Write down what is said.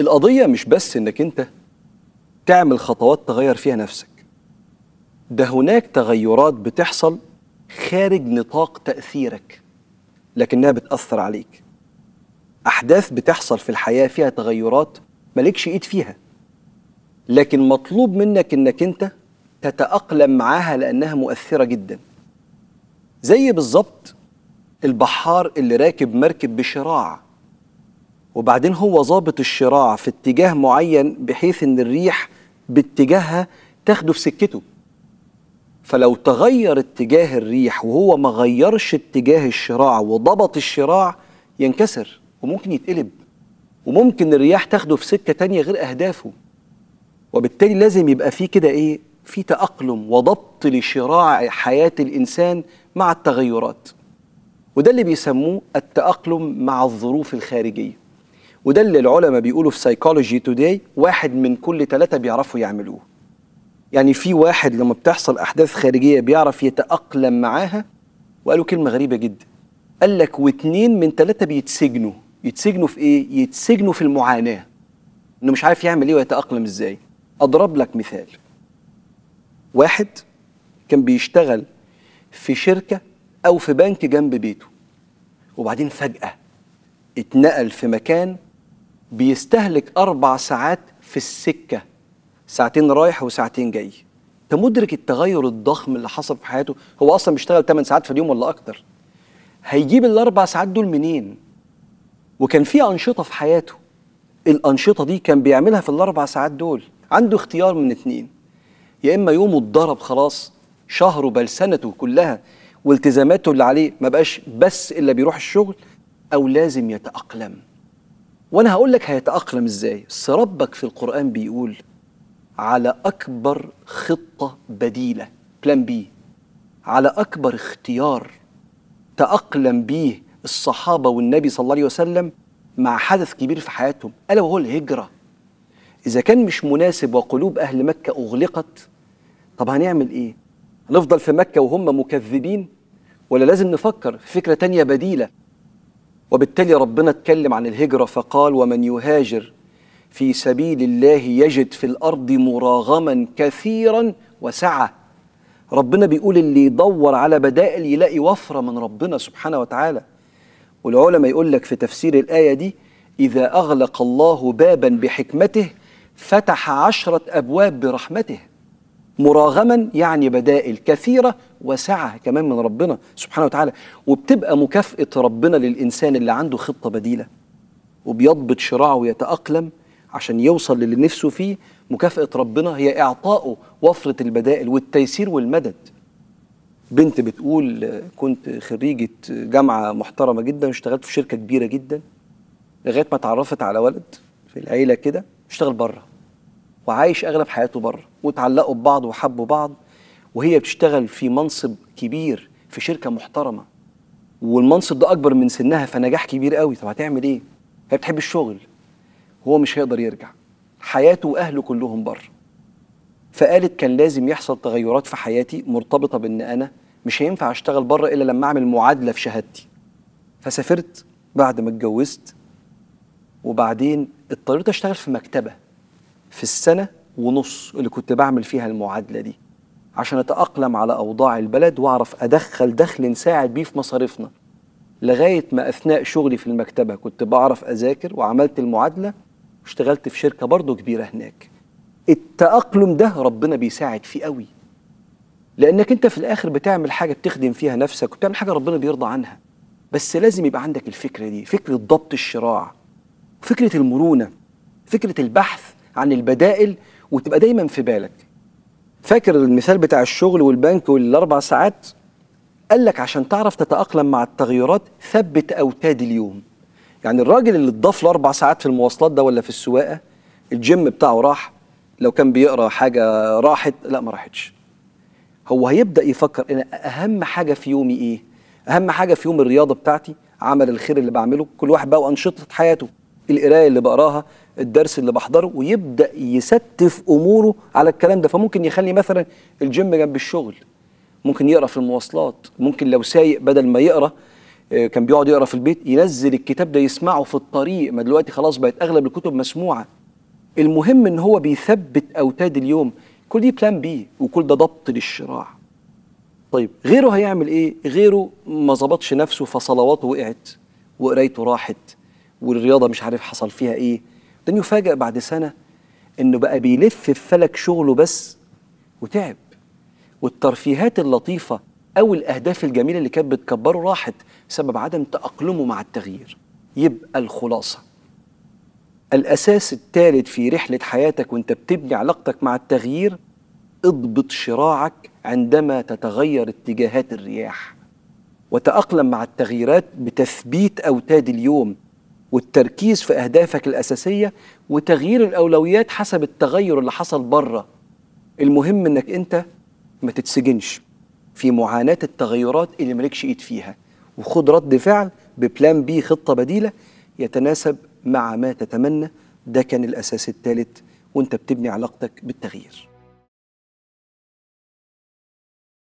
القضيه مش بس انك انت تعمل خطوات تغير فيها نفسك ده هناك تغيرات بتحصل خارج نطاق تاثيرك لكنها بتاثر عليك احداث بتحصل في الحياه فيها تغيرات مالكش ايد فيها لكن مطلوب منك انك انت تتاقلم معاها لانها مؤثره جدا زي بالظبط البحار اللي راكب مركب بشراع وبعدين هو ظابط الشراع في اتجاه معين بحيث ان الريح باتجاهها تاخده في سكته فلو تغير اتجاه الريح وهو ما غيرش اتجاه الشراع وضبط الشراع ينكسر وممكن يتقلب وممكن الرياح تاخده في سكة تانية غير أهدافه وبالتالي لازم يبقى فيه كده إيه في تأقلم وضبط لشراع حياة الإنسان مع التغيرات وده اللي بيسموه التأقلم مع الظروف الخارجية وده اللي العلماء بيقولوا في سايكولوجي توداي واحد من كل ثلاثة بيعرفوا يعملوه يعني في واحد لما بتحصل أحداث خارجية بيعرف يتأقلم معاها وقالوا كلمة غريبة جدا قال لك واتنين من ثلاثة بيتسجنوا يتسجنوا في إيه؟ يتسجنوا في المعاناة إنه مش عارف يعمل إيه ويتأقلم إزاي أضرب لك مثال واحد كان بيشتغل في شركة أو في بنك جنب بيته وبعدين فجأة اتنقل في مكان بيستهلك أربع ساعات في السكة ساعتين رايح وساعتين جاي أنت مدرك التغير الضخم اللي حصل في حياته هو أصلا بيشتغل 8 ساعات في اليوم ولا أكتر هيجيب الأربع ساعات دول منين وكان في أنشطة في حياته الأنشطة دي كان بيعملها في الأربع ساعات دول عنده اختيار من اتنين يا إما يومه اتضرب خلاص شهره بل سنته كلها والتزاماته اللي عليه ما بقاش بس إلا بيروح الشغل أو لازم يتأقلم وانا هقول لك هيتاقلم ازاي بس ربك في القران بيقول على اكبر خطه بديله بلان بي على اكبر اختيار تاقلم بيه الصحابه والنبي صلى الله عليه وسلم مع حدث كبير في حياتهم الا وهو الهجره اذا كان مش مناسب وقلوب اهل مكه اغلقت طب هنعمل ايه هنفضل في مكه وهم مكذبين ولا لازم نفكر في فكره تانية بديله وبالتالي ربنا اتكلم عن الهجرة فقال ومن يهاجر في سبيل الله يجد في الأرض مراغما كثيرا وسعة ربنا بيقول اللي يدور على بدائل يلاقي وفرة من ربنا سبحانه وتعالى والعلماء يقول لك في تفسير الآية دي إذا أغلق الله بابا بحكمته فتح عشرة أبواب برحمته مراغما يعني بدائل كثيرة وسعة كمان من ربنا سبحانه وتعالى وبتبقى مكافأة ربنا للإنسان اللي عنده خطة بديلة وبيضبط شراعه ويتأقلم عشان يوصل للي نفسه فيه مكافأة ربنا هي إعطائه وفرة البدائل والتيسير والمدد بنت بتقول كنت خريجة جامعة محترمة جدا واشتغلت في شركة كبيرة جدا لغاية ما اتعرفت على ولد في العيلة كده اشتغل بره وعايش اغلب حياته بره وتعلقوا ببعض وحبوا بعض وهي بتشتغل في منصب كبير في شركه محترمه والمنصب ده اكبر من سنها فنجاح كبير قوي طب هتعمل ايه هي بتحب الشغل هو مش هيقدر يرجع حياته واهله كلهم بره فقالت كان لازم يحصل تغيرات في حياتي مرتبطه بان انا مش هينفع اشتغل بره الا لما اعمل معادله في شهادتي فسافرت بعد ما اتجوزت وبعدين اضطريت اشتغل في مكتبه في السنة ونص اللي كنت بعمل فيها المعادلة دي عشان أتأقلم على أوضاع البلد وأعرف أدخل دخل نساعد بيه في مصاريفنا لغاية ما أثناء شغلي في المكتبة كنت بعرف أذاكر وعملت المعادلة واشتغلت في شركة برضه كبيرة هناك التأقلم ده ربنا بيساعد فيه قوي لأنك أنت في الآخر بتعمل حاجة بتخدم فيها نفسك وبتعمل حاجة ربنا بيرضى عنها بس لازم يبقى عندك الفكرة دي فكرة ضبط الشراع فكرة المرونة فكرة البحث عن البدائل وتبقى دايما في بالك فاكر المثال بتاع الشغل والبنك والاربع ساعات قال لك عشان تعرف تتاقلم مع التغيرات ثبت اوتاد اليوم يعني الراجل اللي اتضاف له اربع ساعات في المواصلات ده ولا في السواقه الجيم بتاعه راح لو كان بيقرا حاجه راحت لا ما راحتش هو هيبدا يفكر ان اهم حاجه في يومي ايه اهم حاجه في يوم الرياضه بتاعتي عمل الخير اللي بعمله كل واحد بقى وانشطه حياته القرايه اللي بقراها الدرس اللي بحضره ويبدا يستف اموره على الكلام ده فممكن يخلي مثلا الجيم جنب الشغل ممكن يقرا في المواصلات ممكن لو سايق بدل ما يقرا آه، كان بيقعد يقرا في البيت ينزل الكتاب ده يسمعه في الطريق ما دلوقتي خلاص بقت اغلب الكتب مسموعه المهم ان هو بيثبت اوتاد اليوم كل دي بلان بي وكل ده ضبط للشراع طيب غيره هيعمل ايه غيره ما ظبطش نفسه فصلواته وقعت وقرايته راحت والرياضه مش عارف حصل فيها ايه ده يفاجئ بعد سنه انه بقى بيلف في فلك شغله بس وتعب والترفيهات اللطيفه او الاهداف الجميله اللي كانت بتكبره راحت بسبب عدم تاقلمه مع التغيير يبقى الخلاصه الاساس الثالث في رحله حياتك وانت بتبني علاقتك مع التغيير اضبط شراعك عندما تتغير اتجاهات الرياح وتاقلم مع التغييرات بتثبيت اوتاد اليوم والتركيز في اهدافك الاساسيه وتغيير الاولويات حسب التغير اللي حصل بره المهم انك انت ما تتسجنش في معاناه التغيرات اللي مالكش ايد فيها وخد رد فعل ببلان بي خطه بديله يتناسب مع ما تتمنى ده كان الاساس الثالث وانت بتبني علاقتك بالتغيير